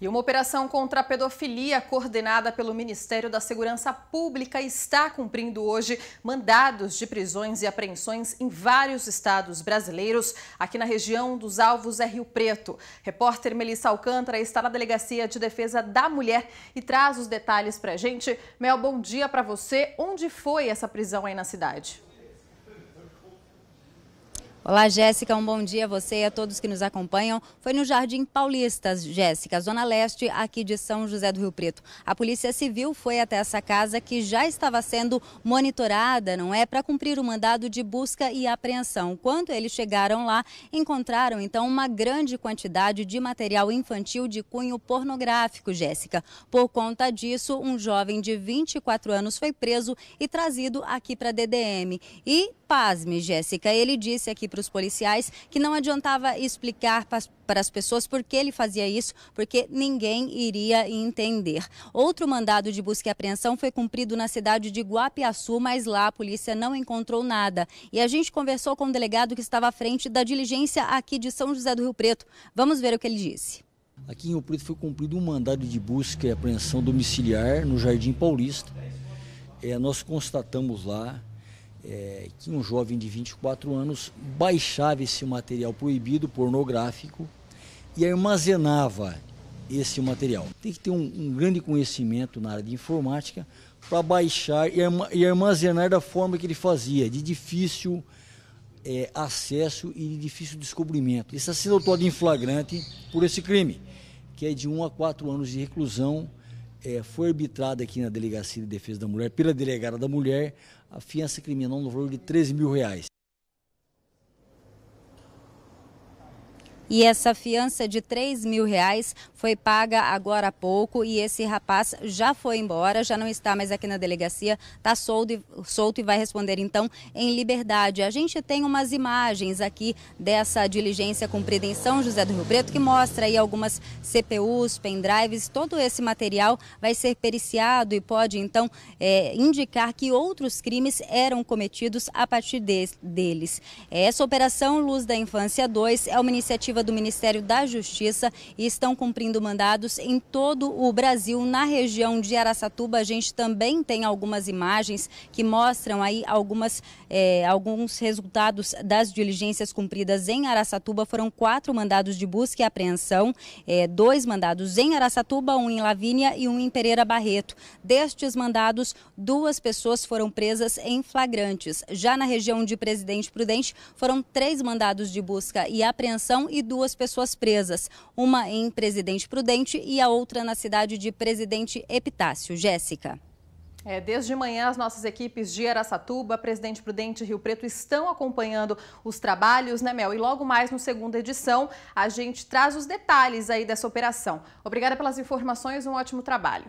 E uma operação contra a pedofilia coordenada pelo Ministério da Segurança Pública está cumprindo hoje mandados de prisões e apreensões em vários estados brasileiros. Aqui na região dos alvos é Rio Preto. Repórter Melissa Alcântara está na Delegacia de Defesa da Mulher e traz os detalhes para a gente. Mel, bom dia para você. Onde foi essa prisão aí na cidade? Olá, Jéssica. Um bom dia a você e a todos que nos acompanham. Foi no Jardim Paulistas, Jéssica, Zona Leste, aqui de São José do Rio Preto. A Polícia Civil foi até essa casa que já estava sendo monitorada, não é? Para cumprir o mandado de busca e apreensão. Quando eles chegaram lá, encontraram então uma grande quantidade de material infantil de cunho pornográfico, Jéssica. Por conta disso, um jovem de 24 anos foi preso e trazido aqui para a DDM. E pasme, Jéssica, ele disse aqui para os policiais que não adiantava explicar para as pessoas por que ele fazia isso, porque ninguém iria entender. Outro mandado de busca e apreensão foi cumprido na cidade de Guapiaçu, mas lá a polícia não encontrou nada. E a gente conversou com o um delegado que estava à frente da diligência aqui de São José do Rio Preto. Vamos ver o que ele disse. Aqui em Rio Preto foi cumprido um mandado de busca e apreensão domiciliar no Jardim Paulista. É, nós constatamos lá é, que um jovem de 24 anos baixava esse material proibido, pornográfico, e armazenava esse material. Tem que ter um, um grande conhecimento na área de informática para baixar e armazenar da forma que ele fazia, de difícil é, acesso e de difícil descobrimento. Isso está sendo autuado em flagrante por esse crime, que é de 1 a 4 anos de reclusão é, foi arbitrada aqui na Delegacia de Defesa da Mulher, pela delegada da mulher, a fiança criminal no valor de 13 mil reais. E essa fiança de 3 mil reais foi paga agora há pouco e esse rapaz já foi embora, já não está mais aqui na delegacia, está solto e, solto e vai responder então em liberdade. A gente tem umas imagens aqui dessa diligência cumprida em São José do Rio Preto que mostra aí algumas CPUs, pendrives, todo esse material vai ser periciado e pode então é, indicar que outros crimes eram cometidos a partir de, deles. Essa operação Luz da Infância 2 é uma iniciativa do Ministério da Justiça e estão cumprindo mandados em todo o Brasil. Na região de Araçatuba, a gente também tem algumas imagens que mostram aí algumas, é, alguns resultados das diligências cumpridas em Araçatuba. Foram quatro mandados de busca e apreensão, é, dois mandados em Araçatuba, um em Lavínia e um em Pereira Barreto. Destes mandados, duas pessoas foram presas em flagrantes. Já na região de Presidente Prudente, foram três mandados de busca e apreensão e duas pessoas presas, uma em Presidente Prudente e a outra na cidade de Presidente Epitácio. Jéssica. É, desde manhã, as nossas equipes de Aracatuba, Presidente Prudente e Rio Preto estão acompanhando os trabalhos, né, Mel? E logo mais, no segunda edição, a gente traz os detalhes aí dessa operação. Obrigada pelas informações, um ótimo trabalho.